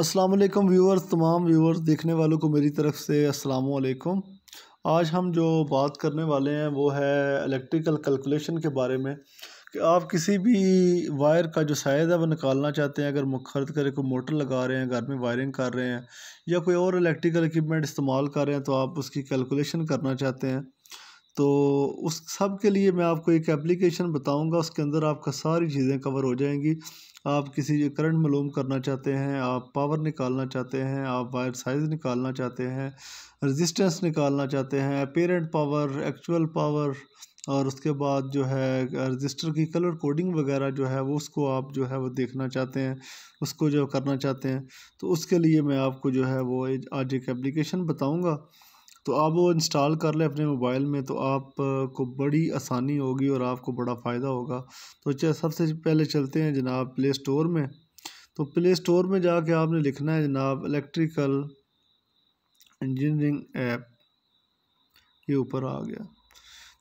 अस्सलाम वालेकुम व्यूअर्स तमाम व्यूअर्स देखने वालों को मेरी तरफ से अस्सलाम वालेकुम आज हम जो बात करने वाले हैं वो है इलेक्ट्रिकल कैलकुलेशन के बारे में कि आप किसी भी वायर का जो साइज़ है वो निकालना चाहते हैं अगर खर्च करें कोई मोटर लगा रहे हैं घर में वायरिंग कर रहे हैं या कोई और इलेक्ट्रिकल इक्विपमेंट इस्तेमाल कर रहे हैं तो आप उसकी कैलकुलेशन करना चाहते हैं तो उस सब के लिए मैं आपको एक एप्लीकेशन बताऊंगा उसके अंदर आपका सारी चीज़ें कवर हो जाएंगी आप किसी करंट मलूम करना चाहते हैं आप पावर निकालना चाहते हैं आप वायर साइज़ निकालना चाहते हैं रेजिस्टेंस निकालना चाहते हैं अपेरेंट पावर एक्चुअल पावर और उसके बाद जो है रजिस्टर की कलर कोडिंग वगैरह जो है वो उसको आप जो है वो देखना चाहते हैं उसको जो करना चाहते हैं तो उसके लिए मैं आपको जो है वो आज एक एप्लीकेशन बताऊँगा तो आप वो इंस्टॉल कर लें अपने मोबाइल में तो आपको बड़ी आसानी होगी और आपको बड़ा फ़ायदा होगा तो अच्छा, सबसे पहले चलते हैं जनाब प्ले स्टोर में तो प्ले स्टोर में जाके आपने लिखना है जनाब इलेक्ट्रिकल इंजीनियरिंग ऐप ये ऊपर आ गया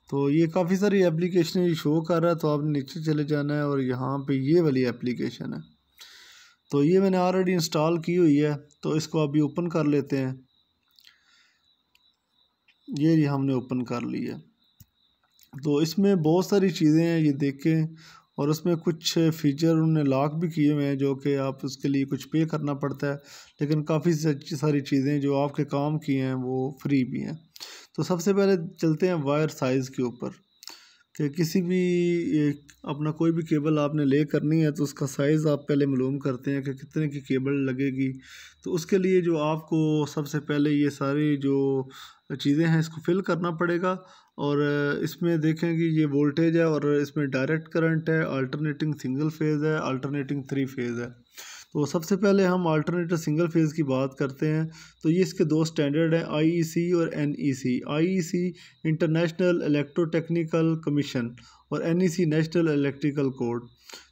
तो ये काफ़ी सारी एप्लीकेशन ये शो कर रहा है तो आपने नीचे चले जाना है और यहाँ पे ये वाली एप्लीकेशन है तो ये मैंने ऑलरेडी इंस्टॉल की हुई है तो इसको अभी ओपन कर लेते हैं ये हमने ओपन कर लिया तो इसमें बहुत सारी चीज़ें हैं ये देखें और उसमें कुछ फ़ीचर उन्होंने लॉक भी किए हुए हैं जो कि आप उसके लिए कुछ पे करना पड़ता है लेकिन काफ़ी सारी चीज़ें जो आपके काम की हैं वो फ्री भी हैं तो सबसे पहले चलते हैं वायर साइज़ के ऊपर कि किसी भी अपना कोई भी केबल आपने ले करनी है तो उसका साइज़ आप पहले मालूम करते हैं कि कितने की केबल लगेगी तो उसके लिए जो आपको सबसे पहले ये सारी जो चीज़ें हैं इसको फिल करना पड़ेगा और इसमें देखें कि ये वोल्टेज है और इसमें डायरेक्ट करंट है अल्टरनेटिंग सिंगल फेज़ है अल्टरनेटिंग थ्री फेज़ है तो सबसे पहले हम अल्टरनेटर सिंगल फेज़ की बात करते हैं तो ये इसके दो स्टैंडर्ड हैं आईईसी e और NEC IEC international electrotechnical commission और एनईसी नेशनल इलेक्ट्रिकल कोड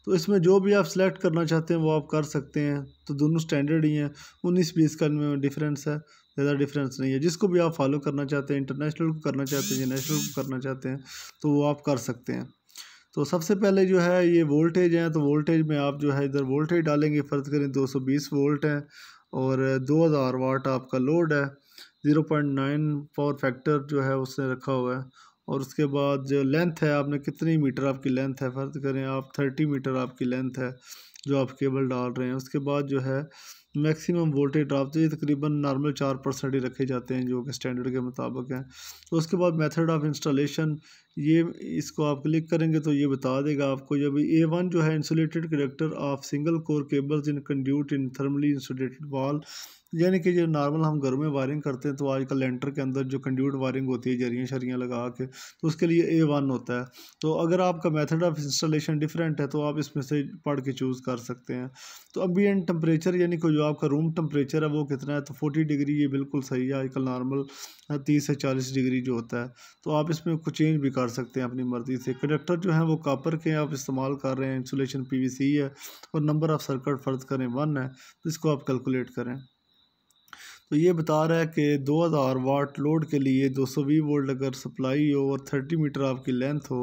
तो इसमें जो भी आप सेलेक्ट करना चाहते हैं वो आप कर सकते हैं तो दोनों स्टैंडर्ड ही हैं उन्नीस बीस का इनमें डिफरेंस है ज़्यादा डिफरेंस नहीं है जिसको भी आप फॉलो करना चाहते हैं इंटरनेशनल को करना चाहते हैं या नेशनल को करना चाहते हैं तो वो आप कर सकते हैं तो सबसे पहले जो है ये वोल्टेज हैं तो वोल्टेज में आप जो है इधर वोल्टेज डालेंगे फ़र्ज़ करें 220 वोल्ट हैं और 2000 वाट आपका लोड है 0.9 पावर फैक्टर जो है उसने रखा हुआ है और उसके बाद जो लेंथ है आपने कितनी मीटर आपकी लेंथ है फ़र्ज़ करें आप थर्टी मीटर आपकी लेंथ है जो आप केबल डाल रहे हैं उसके बाद जो है मैक्सिमम वोल्टेज ड्राप तो ये तकरीबन नॉर्मल चार परसेंट ही रखे जाते हैं जो कि स्टैंडर्ड के मुताबिक हैं तो उसके बाद मेथड ऑफ इंस्टॉलेशन ये इसको आप क्लिक करेंगे तो ये बता देगा आपको जब ए वन जो है insulated conductor of single core cables in conduit in thermally insulated wall यानी कि जो नॉर्मल हम घर में वायरिंग करते हैं तो आजकल लेंटर के अंदर जो कंड्यूट वायरिंग होती है जरियाँ शरियाँ लगा के तो उसके लिए ए वन होता है तो अगर आपका मेथड ऑफ इंस्टॉलेशन डिफरेंट है तो आप इसमें से पढ़ के चूज़ कर सकते हैं तो एंड टम्परेचर यानी कि जो आपका रूम टम्परेचर है वो कितना है तो फोर्टी डिग्री ये बिल्कुल सही है आजकल नॉर्मल तीस से चालीस डिग्री जो होता है तो आप इसमें कुछ चेंज भी कर सकते हैं अपनी मर्ज़ी से कंडक्टर जो है वो कापर के आप इस्तेमाल कर रहे हैं इंसुलेशन पी है और नंबर ऑफ़ सर्कट फ़र्ज करें वन है तो इसको आप कैलकुलेट करें तो ये बता रहा है कि 2000 वाट लोड के लिए 220 वोल्ट अगर सप्लाई हो और 30 मीटर आपकी लेंथ हो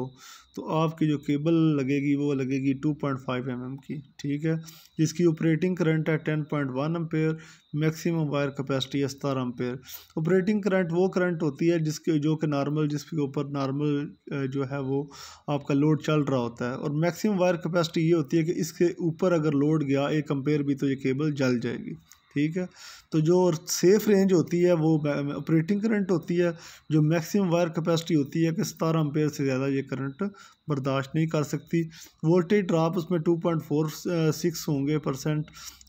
तो आपकी जो केबल लगेगी वो लगेगी 2.5 पॉइंट mm की ठीक है जिसकी ऑपरेटिंग करंट है 10.1 पॉइंट मैक्सिमम वायर कैपेसिटी है सतारह अम्पेयर ऑपरेटिंग करंट वो करंट होती है जिसके जो कि नॉर्मल जिसके ऊपर नॉर्मल जो है वो आपका लोड चल रहा होता है और मैक्सिमम वायर कैपेसिटी ये होती है कि इसके ऊपर अगर लोड गया एक अम्पेयर भी तो ये केबल जल जाएगी ठीक है तो जो सेफ़ रेंज होती है वो ऑपरेटिंग करंट होती है जो मैक्सिमम वायर कैपेसिटी होती है कि सतारह अम्पेयर से ज़्यादा ये करंट बर्दाश्त नहीं कर सकती वोल्टेज ड्राप उसमें टू पॉइंट फोर सिक्स होंगे परसेंट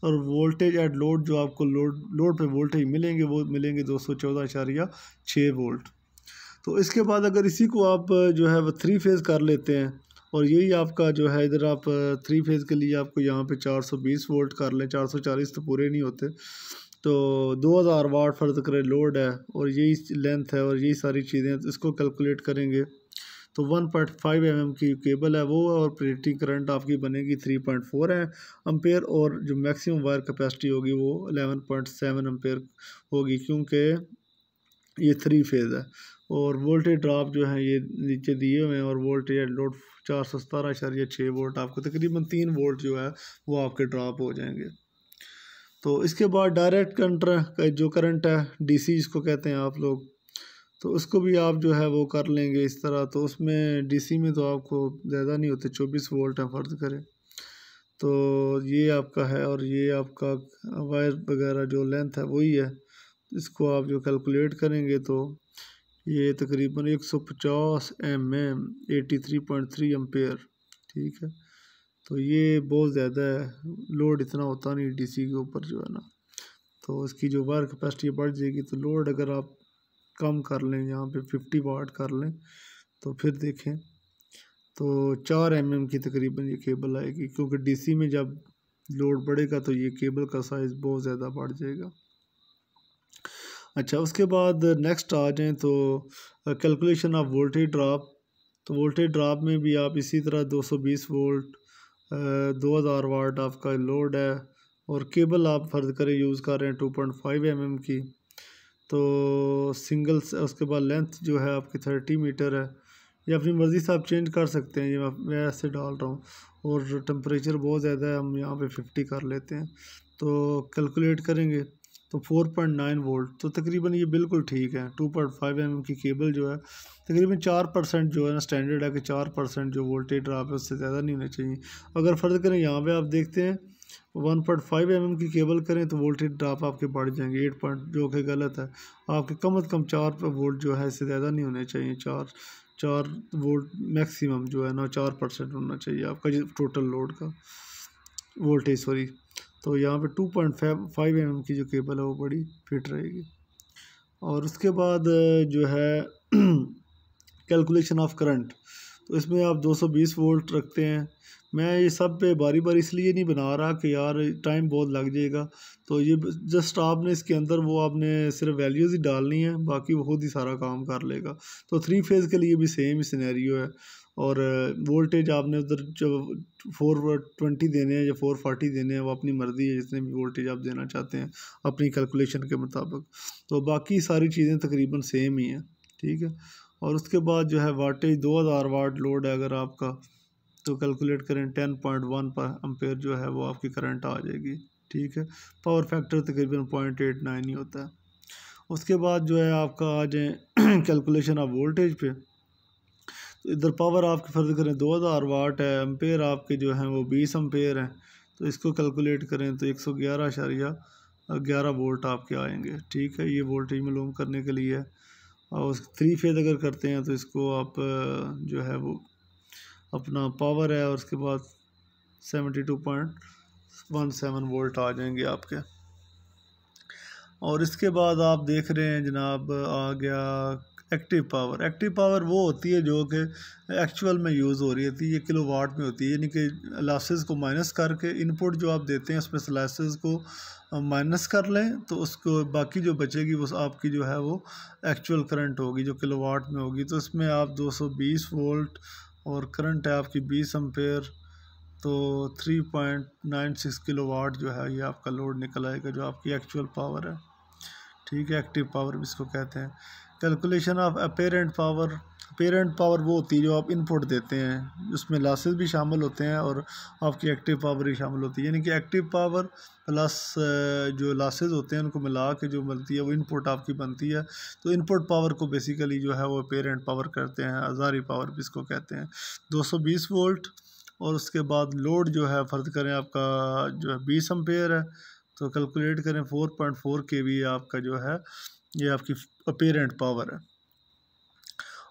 और वोल्टेज एट लोड जो आपको लोड लोड पे वोल्टेज मिलेंगे वो मिलेंगे दो सौ चौदह अशारिया छः वोल्ट तो इसके बाद अगर इसी को आप जो है वह थ्री फेज़ कर लेते हैं और यही आपका जो है इधर आप थ्री फेज़ के लिए आपको यहाँ पे 420 वोल्ट कर लें 440 तो पूरे नहीं होते तो 2000 वाट फर्द करें लोड है और यही लेंथ है और यही सारी चीज़ें तो इसको कैलकुलेट करेंगे तो 1.5 पॉइंट mm की केबल है वो है और प्रेटिंग करंट आपकी बनेगी 3.4 है अम्पेयर और जो मैक्सिमम वायर कैपेसिटी होगी वो 11.7 अम्पेयर होगी क्योंकि ये थ्री फेज़ है और वोल्टेज ड्रॉप जो है ये नीचे दिए हुए हैं और वोल्टेज लोड चार सौ सतारह या छः वोल्ट आपको तकरीबन तीन वोल्ट जो है वो आपके ड्रॉप हो जाएंगे तो इसके बाद डायरेक्ट कंट्र जो करंट है डीसी इसको कहते हैं आप लोग तो उसको भी आप जो है वो कर लेंगे इस तरह तो उसमें डीसी में तो आपको ज़्यादा नहीं होते चौबीस वोल्ट है फ़र्ज करें तो ये आपका है और ये आपका वायर वगैरह जो लेंथ है वही है इसको आप जो कैलकुलेट करेंगे तो ये तकरीबन 150 एमएम एम एम्पेयर ठीक है तो ये बहुत ज़्यादा है लोड इतना होता नहीं डीसी के ऊपर जो है ना तो इसकी जो वायर कैपेसिटी बढ़ जाएगी तो लोड अगर आप कम कर लें यहाँ पे 50 वाट कर लें तो फिर देखें तो चार एम mm की तकरीबन ये केबल आएगी क्योंकि डीसी में जब लोड बढ़ेगा तो ये केबल का साइज़ बहुत ज़्यादा बढ़ जाएगा अच्छा उसके बाद नेक्स्ट आ जाएँ तो कैलकुलेशन ऑफ वोल्टेज ड्राप तो वोल्टेज ड्राप में भी आप इसी तरह 220 वोल्ट दो हज़ार वाट आपका लोड है और केबल आप फर्ज करें यूज़ कर रहे हैं two point five M M की तो सिंगल उसके बाद लेंथ जो है आपकी थर्टी मीटर है ये अपनी मर्ज़ी से आप चेंज कर सकते हैं ये मैं ऐसे डाल रहा हूँ और टेम्परेचर बहुत ज़्यादा है हम यहाँ पे फिफ्टी कर लेते हैं तो कैलकुलेट करेंगे तो 4.9 वोल्ट तो तकरीबन ये बिल्कुल ठीक है 2.5 पॉइंट mm की केबल जो है तकरीबन चार परसेंट जो है ना स्टैंडर्ड है कि चार परसेंट जो वोल्टेज ड्राप है उससे ज़्यादा नहीं होना चाहिए अगर फ़र्द करें यहाँ पे आप देखते हैं 1.5 पॉइंट mm की केबल करें तो वोल्टेज ड्राप आपके बढ़ जाएंगे एट पॉइंट जो कि गलत है आपके कम अज़ कम चार वोल्ट जो है इससे ज़्यादा नहीं होने चाहिए चार चार वोल्ट मैक्सिमम जो है ना चार परसेंट होना चाहिए आपका टोटल लोड का वोल्टेज सॉरी तो यहाँ पे टू पॉइंट फाइव एम की जो केबल है वो बड़ी फिट रहेगी और उसके बाद जो है कैलकुलेशन ऑफ करंट तो इसमें आप 220 वोल्ट रखते हैं मैं ये सब पे बारी बारी इसलिए नहीं बना रहा कि यार टाइम बहुत लग जाएगा तो ये जस्ट आपने इसके अंदर वो आपने सिर्फ वैल्यूज़ ही डालनी है बाकी वो खुद ही सारा काम कर लेगा तो थ्री फेज़ के लिए भी सेम ही सिनेरियो है और वोल्टेज आपने उधर जो फोर ट्वेंटी देने हैं या फोर फोर्टी देने हैं वो अपनी मर्ज़ी है जितने भी वोल्टेज आप देना चाहते हैं अपनी कैलकुलेशन के मुताबिक तो बाकी सारी चीज़ें तकरीबन सेम ही हैं ठीक है और उसके बाद जो है वाटेज दो हज़ार वाट लोड है अगर आपका तो कैलकुलेट करें ten point one per ampere जो है वो आपकी करंट आ जाएगी ठीक है पावर फैक्टर तकरीबन पॉइंट एट नाइन ही होता है उसके बाद जो है आपका आ जाए कैलकुलेशन ऑफ वोल्टेज पे इधर पावर आपके फ़र्ज़ करें दो हज़ार वाट है एम्पेयर आपके जो हैं वो बीस एम्पेयर हैं तो इसको कैलकुलेट करें तो एक सौ ग्यारह अशारिया ग्यारह वोल्ट आपके आएंगे ठीक है ये वोल्टेज मालूम करने के लिए और और थ्री फेज अगर करते हैं तो इसको आप जो है वो अपना पावर है और उसके बाद seventy two point one seven volt आ जाएंगे आपके और इसके बाद आप देख रहे हैं जनाब आ गया एक्टिव पावर एक्टिव पावर वो होती है जो कि एक्चुअल में यूज़ हो रही होती है ये किलो वाट में होती है यानी कि लॉसेस को माइनस करके इनपुट जो आप देते हैं उसमें से को माइनस कर लें तो उसको बाकी जो बचेगी वो आपकी जो है वो एक्चुअल करंट होगी जो किलो वाट में होगी तो इसमें आप 220 वोल्ट और करंट है आपकी बीस एम्पेयर तो 3.96 वाट जो है ये आपका लोड निकल आएगा जो आपकी एक्चुअल पावर है ठीक है एक्टिव पावर भी इसको कहते हैं calculation of apparent power parent power वो होती है जो आप इनपुट देते हैं उसमें लॉसेस भी शामिल होते हैं और आपकी एक्टिव पावर भी शामिल होती है यानी कि एक्टिव पावर प्लस जो लॉसेज होते हैं उनको मिला के जो मिलती है वो इनपुट आपकी बनती है तो इनपुट पावर को बेसिकली जो है वो पेरेंट पावर करते हैं हज़ारी पावर भी इसको कहते हैं बीस वोल्ट और उसके बाद लोड जो है फ़र्द करें आपका जो है बीस एम्पेयर है तो कैलकुलेट करें four four point K V आपका जो है ये आपकी अपेरेंट पावर है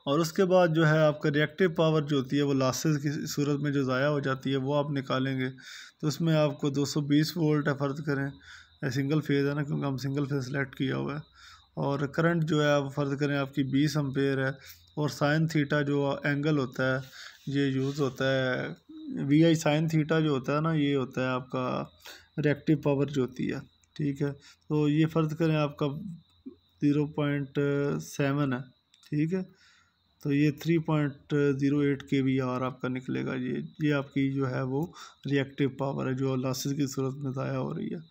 और उसके बाद जो है आपका रिएक्टिव पावर जो होती है वो लासेस की सूरत में जो ज़ाया हो जाती है वो आप निकालेंगे तो उसमें आपको 220 वोल्ट है फ़र्ज करें सिंगल फेज़ है ना क्योंकि हम सिंगल फेज़ सेलेक्ट किया हुआ है और करंट जो है आप फ़र्ज़ करें आपकी बीस अम्पेयर है और साइन थीटा जो एंगल होता है ये यूज़ होता है वी आई साइन थीटा जो होता है ना ये होता है आपका रिएक्टिव पावर जो होती है ठीक है तो ये फ़र्ज़ करें आपका ज़ीरो पॉइंट सेवन है ठीक है तो ये three point zero eight K V R आपका निकलेगा ये ये आपकी जो है वो रिएक्टिव पावर है जो लॉसेस की सूरत में ज़ाया हो रही है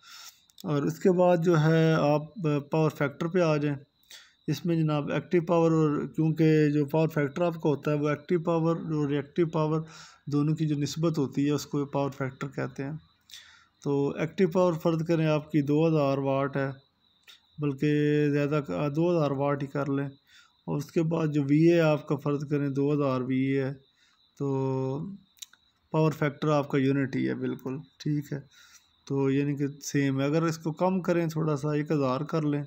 और इसके बाद जो है आप पावर फैक्टर पे आ जाएं इसमें जनाब एक्टिव पावर और क्योंकि जो पावर फैक्टर आपका होता है वो एक्टिव पावर और रिएक्टिव पावर दोनों की जो नस्बत होती है उसको पावर फैक्टर कहते हैं तो एक्टिव पावर फ़र्द करें आपकी दो हज़ार वाट है बल्कि ज़्यादा दो हज़ार वाट ही कर लें और उसके बाद जो वी ए आपका फ़र्ज़ करें दो हज़ार वी ए है तो पावर फैक्टर आपका यूनिट ही है बिल्कुल ठीक है तो यानी कि सेम है अगर इसको कम करें थोड़ा सा एक हज़ार कर लें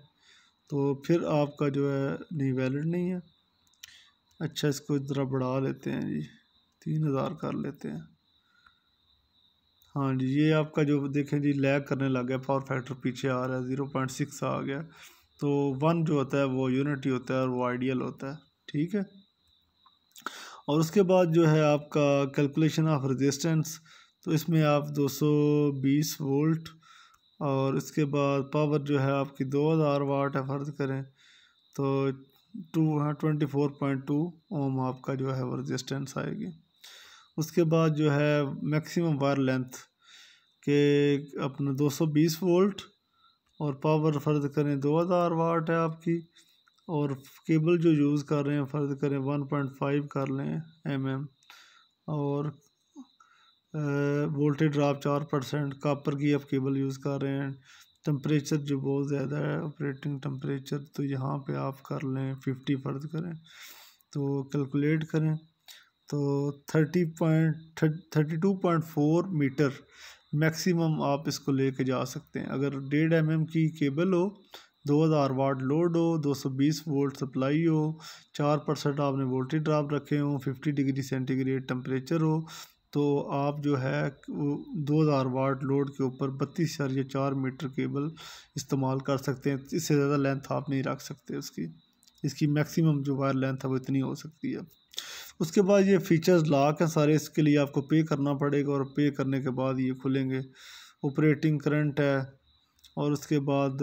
तो फिर आपका जो है नहीं वैलिड नहीं है अच्छा इसको ज़रा बढ़ा लेते हैं जी तीन हज़ार कर लेते हैं हाँ जी ये आपका जो देखें जी लैग करने लग गया पावर फैक्टर पीछे आ रहा है ज़ीरो पॉइंट सिक्स आ गया तो वन जो होता है वो यूनिटी होता है और वो आइडियल होता है ठीक है और उसके बाद जो है आपका कैलकुलेशन ऑफ रेजिस्टेंस तो इसमें आप 220 वोल्ट और इसके बाद पावर जो है आपकी 2000 वाट है फ़र्ज करें तो two twenty four point two ohm आपका जो है वो रेजिस्टेंस आएगी उसके बाद जो है मैक्सिमम वायर लेंथ के अपना 220 वोल्ट और पावर फ़र्ज़ करें 2000 वाट है आपकी और केबल जो यूज़ कर रहे हैं फ़र्ज़ करें 1.5 कर लें एम एम और वोल्टेज ड्राप चार परसेंट कापर की आप केबल यूज़ कर रहे हैं टम्परेचर जो बहुत ज़्यादा है ऑपरेटिंग टम्परेचर तो यहाँ पे आप कर लें फिफ्टी फ़र्ज करें तो कैलकुलेट करें तो thirty point thirty two point four metre maximum आप इसको लेके जा सकते हैं अगर डेढ़ एम एम की केबल हो दो हज़ार वाट लोड हो दो सौ बीस वोल्ट सप्लाई हो चार परसेंट आपने वोल्टेज ड्राप रखे हों फिफ्टी डिग्री सेंटीग्रेड टम्परेचर हो तो आप जो है दो हज़ार वाट लोड के ऊपर बत्तीस हजार या चार मीटर केबल इस्तेमाल कर सकते हैं इससे ज़्यादा लेंथ आप नहीं रख सकते उसकी इसकी मैक्सिमम जो वायर लेंथ है वो इतनी हो सकती है उसके बाद ये फीचर्स लॉक हैं सारे इसके लिए आपको पे करना पड़ेगा और पे करने के बाद ये खुलेंगे ऑपरेटिंग करंट है और उसके बाद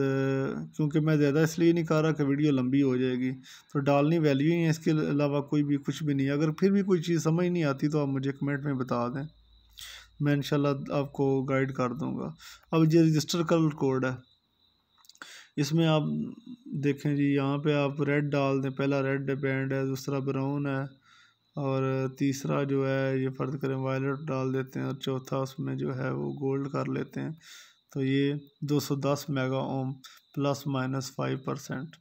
क्योंकि मैं ज़्यादा इसलिए नहीं कह रहा कि वीडियो लंबी हो जाएगी तो डालनी वैल्यू ही है इसके अलावा कोई भी कुछ भी नहीं अगर फिर भी कोई चीज़ समझ नहीं आती तो आप मुझे कमेंट में बता दें मैं इंशाल्लाह आपको गाइड कर दूंगा अब ये रजिस्टर कलर कोड है इसमें आप देखें जी यहाँ पे आप रेड डाल दें पहला रेड बैंड है दूसरा ब्राउन है और तीसरा जो है ये फर्द करें वायलट डाल देते हैं और चौथा उसमें जो है वो गोल्ड कर लेते हैं तो ये 210 mega ohm plus minus five percent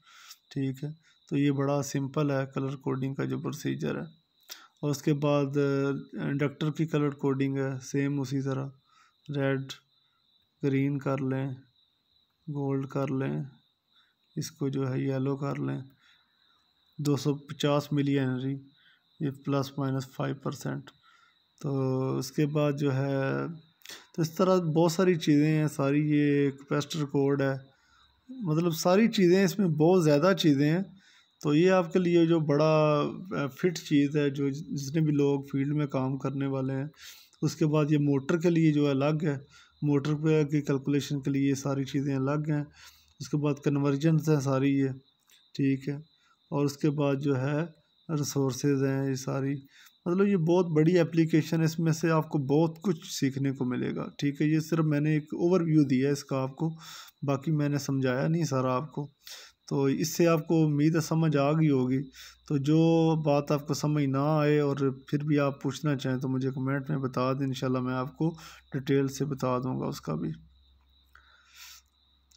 ठीक है तो ये बड़ा सिंपल है कलर कोडिंग का जो प्रोसीजर है और उसके बाद इंडक्टर की कलर कोडिंग है सेम उसी तरह रेड ग्रीन कर लें गोल्ड कर लें इसको जो है येलो कर लें 250 मिली एनरी ये प्लस माइनस फाइव परसेंट तो उसके बाद जो है तो इस तरह बहुत सारी चीज़ें हैं सारी ये कैपेसिटर कोड है मतलब सारी चीज़ें इसमें बहुत ज़्यादा चीज़ें हैं तो ये आपके लिए जो बड़ा फिट चीज़ है जो जितने भी लोग फील्ड में काम करने वाले हैं उसके बाद ये मोटर के लिए जो अलग है मोटर पे की कैलकुलेशन के लिए ये सारी चीज़ें अलग हैं उसके बाद कन्वर्जेंस हैं सारी ये ठीक है और उसके बाद जो है रिसोर्सेज हैं ये सारी मतलब ये बहुत बड़ी एप्लीकेशन है इसमें से आपको बहुत कुछ सीखने को मिलेगा ठीक है ये सिर्फ मैंने एक ओवरव्यू दिया है इसका आपको बाकी मैंने समझाया नहीं सारा आपको तो इससे आपको उम्मीद समझ आ गई होगी तो जो बात आपको समझ ना आए और फिर भी आप पूछना चाहें तो मुझे कमेंट में बता दें इंशाल्लाह मैं आपको डिटेल से बता दूँगा उसका भी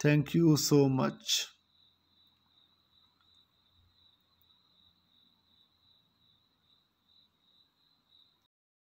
थैंक यू सो मच